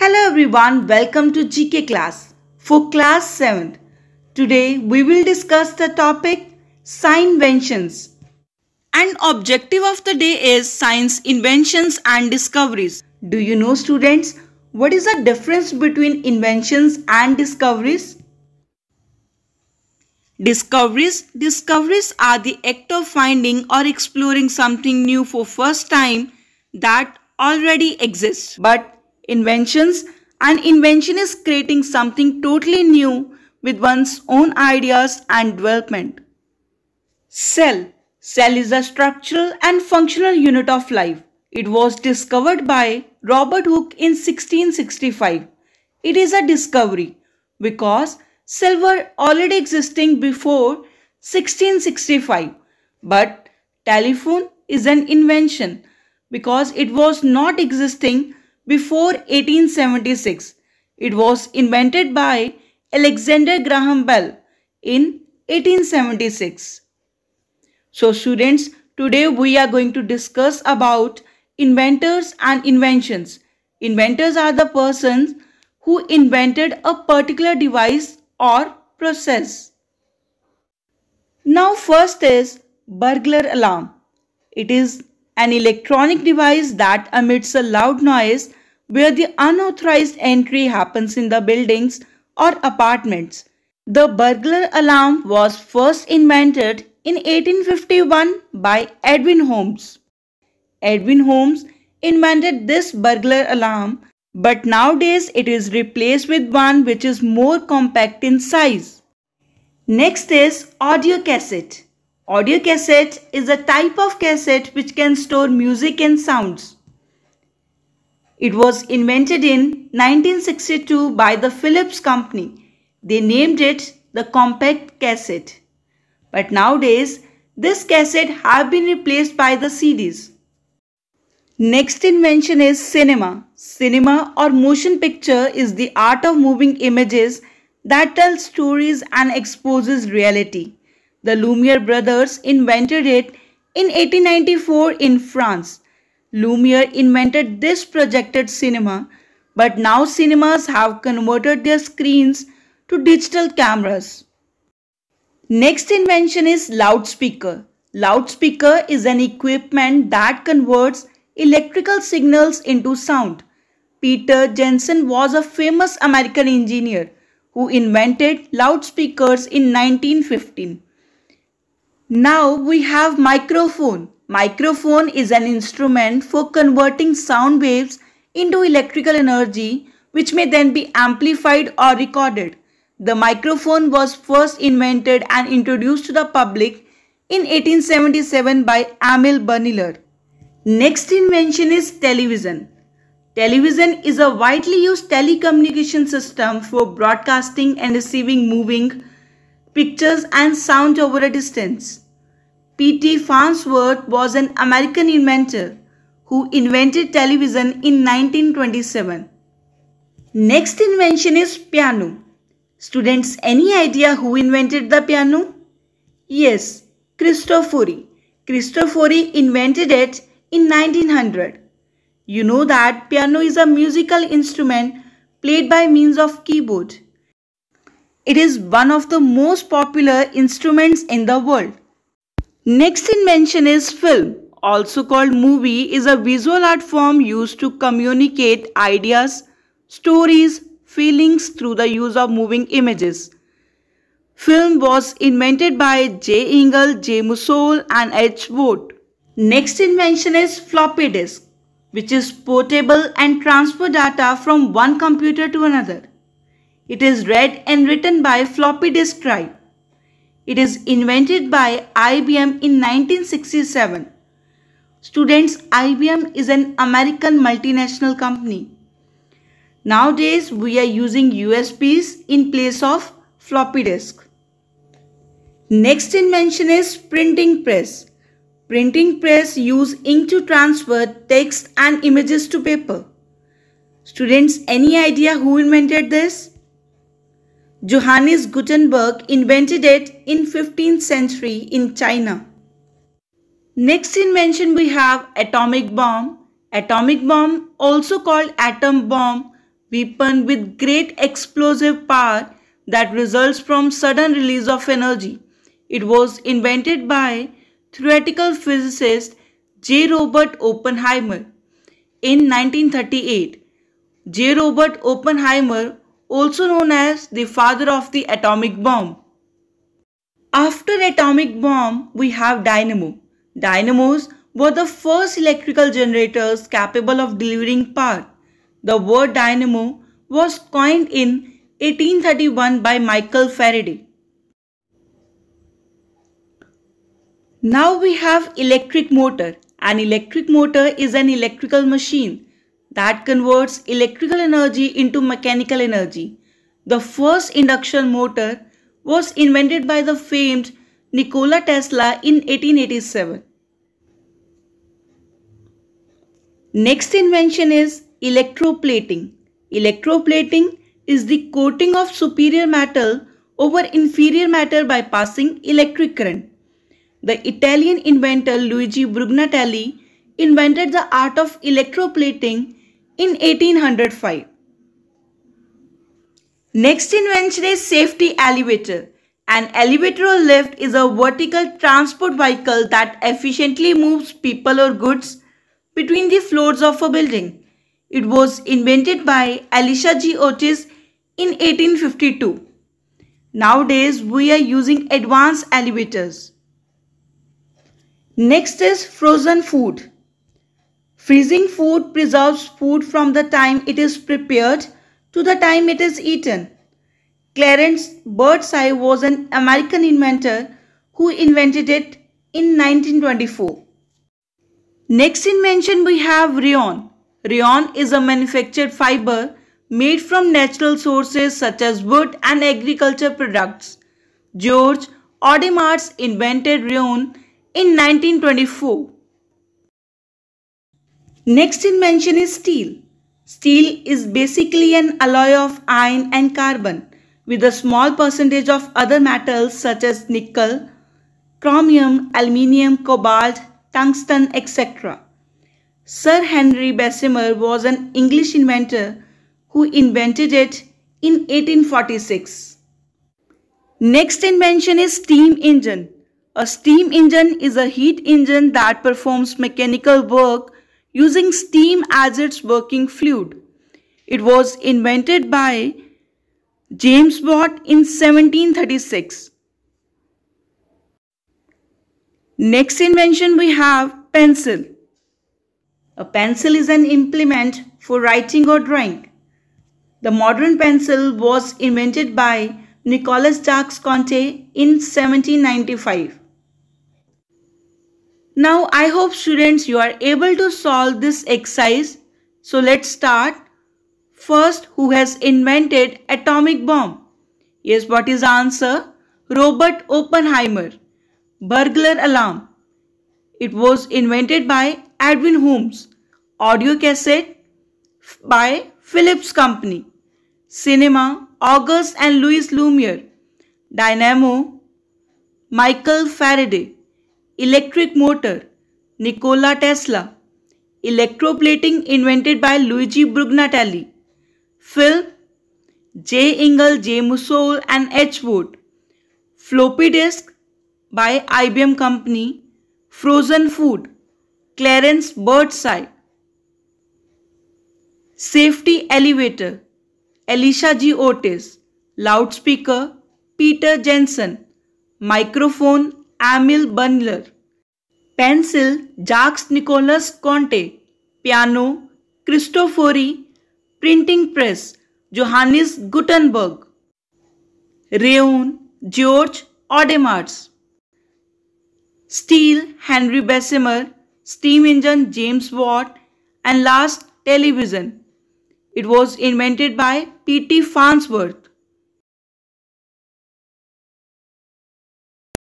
Hello everyone, welcome to GK class for class 7. Today we will discuss the topic Inventions. And objective of the day is science inventions and discoveries. Do you know students what is the difference between inventions and discoveries? Discoveries Discoveries are the act of finding or exploring something new for first time that already exists. But inventions An invention is creating something totally new with one's own ideas and development. Cell Cell is a structural and functional unit of life. It was discovered by Robert Hooke in 1665. It is a discovery because silver already existing before 1665. But telephone is an invention because it was not existing before 1876. It was invented by Alexander Graham Bell in 1876. So students, today we are going to discuss about inventors and inventions. Inventors are the persons who invented a particular device or process. Now first is burglar alarm. It is an electronic device that emits a loud noise where the unauthorized entry happens in the buildings or apartments. The burglar alarm was first invented in 1851 by Edwin Holmes. Edwin Holmes invented this burglar alarm but nowadays it is replaced with one which is more compact in size. Next is audio cassette. Audio cassette is a type of cassette which can store music and sounds. It was invented in 1962 by the Philips company. They named it the compact cassette. But nowadays, this cassette have been replaced by the CDs. Next invention is cinema. Cinema or motion picture is the art of moving images that tells stories and exposes reality. The Lumiere brothers invented it in 1894 in France. Lumiere invented this projected cinema, but now cinemas have converted their screens to digital cameras. Next invention is loudspeaker. Loudspeaker is an equipment that converts electrical signals into sound. Peter Jensen was a famous American engineer who invented loudspeakers in 1915. Now we have microphone. Microphone is an instrument for converting sound waves into electrical energy which may then be amplified or recorded. The microphone was first invented and introduced to the public in 1877 by Emil Berniller. Next invention is television. Television is a widely used telecommunication system for broadcasting and receiving moving pictures and sound over a distance. P.T. Farnsworth was an American inventor who invented television in 1927. Next invention is piano. Students, any idea who invented the piano? Yes, Cristofori. Cristofori invented it in 1900. You know that piano is a musical instrument played by means of keyboard. It is one of the most popular instruments in the world. Next in mention is film, also called movie, is a visual art form used to communicate ideas, stories, feelings through the use of moving images. Film was invented by J. Engel, J. Mussol and H. Wood. Next invention is floppy disk, which is portable and transfer data from one computer to another. It is read and written by floppy disk drive. It is invented by IBM in 1967. Students, IBM is an American multinational company. Nowadays, we are using USBs in place of floppy disk. Next invention is printing press Printing press use ink to transfer text and images to paper. Students, any idea who invented this? Johannes Gutenberg invented it in 15th century in China. Next invention we have atomic bomb. Atomic bomb also called atom bomb weapon with great explosive power that results from sudden release of energy. It was invented by theoretical physicist J. Robert Oppenheimer. In 1938, J. Robert Oppenheimer, also known as the father of the atomic bomb. After atomic bomb, we have dynamo. Dynamos were the first electrical generators capable of delivering power. The word dynamo was coined in 1831 by Michael Faraday. Now we have electric motor. An electric motor is an electrical machine that converts electrical energy into mechanical energy. The first induction motor was invented by the famed Nikola Tesla in 1887. Next invention is electroplating. Electroplating is the coating of superior metal over inferior matter by passing electric current. The Italian inventor Luigi Brugnatelli invented the art of electroplating in 1805. Next invention is safety elevator. An elevator or lift is a vertical transport vehicle that efficiently moves people or goods between the floors of a building. It was invented by Alicia G. Otis in 1852. Nowadays, we are using advanced elevators. Next is frozen food. Freezing food preserves food from the time it is prepared to the time it is eaten. Clarence Birdseye was an American inventor who invented it in 1924. Next in mention we have rayon. Rayon is a manufactured fiber made from natural sources such as wood and agriculture products. George Audemars invented rayon in 1924. Next invention is steel. Steel is basically an alloy of iron and carbon with a small percentage of other metals such as nickel, chromium, aluminium, cobalt, tungsten, etc. Sir Henry Bessemer was an English inventor who invented it in 1846. Next invention is steam engine. A steam engine is a heat engine that performs mechanical work using steam as its working fluid. It was invented by James Watt in 1736. Next invention we have pencil. A pencil is an implement for writing or drawing. The modern pencil was invented by Nicolas Jacques Conte in 1795. Now I hope students you are able to solve this exercise. So let's start. First who has invented atomic bomb? Yes what is answer? Robert Oppenheimer. Burglar alarm. It was invented by Edwin Holmes. Audio cassette by Philips company. Cinema August and Louis Lumiere. Dynamo Michael Faraday electric motor, Nikola Tesla, electroplating invented by Luigi Brugnatelli, film J. Ingle, J. Musol, and H. Wood, floppy disk by IBM company, frozen food, Clarence Birdseye, safety elevator, Elisha G. Otis, loudspeaker, Peter Jensen, microphone Emil Bundler. Pencil Jacques Nicolas Conte. Piano Cristofori. Printing press Johannes Gutenberg. Reun, George Audemars. Steel Henry Bessemer. Steam engine James Watt. And last television. It was invented by P.T. Farnsworth.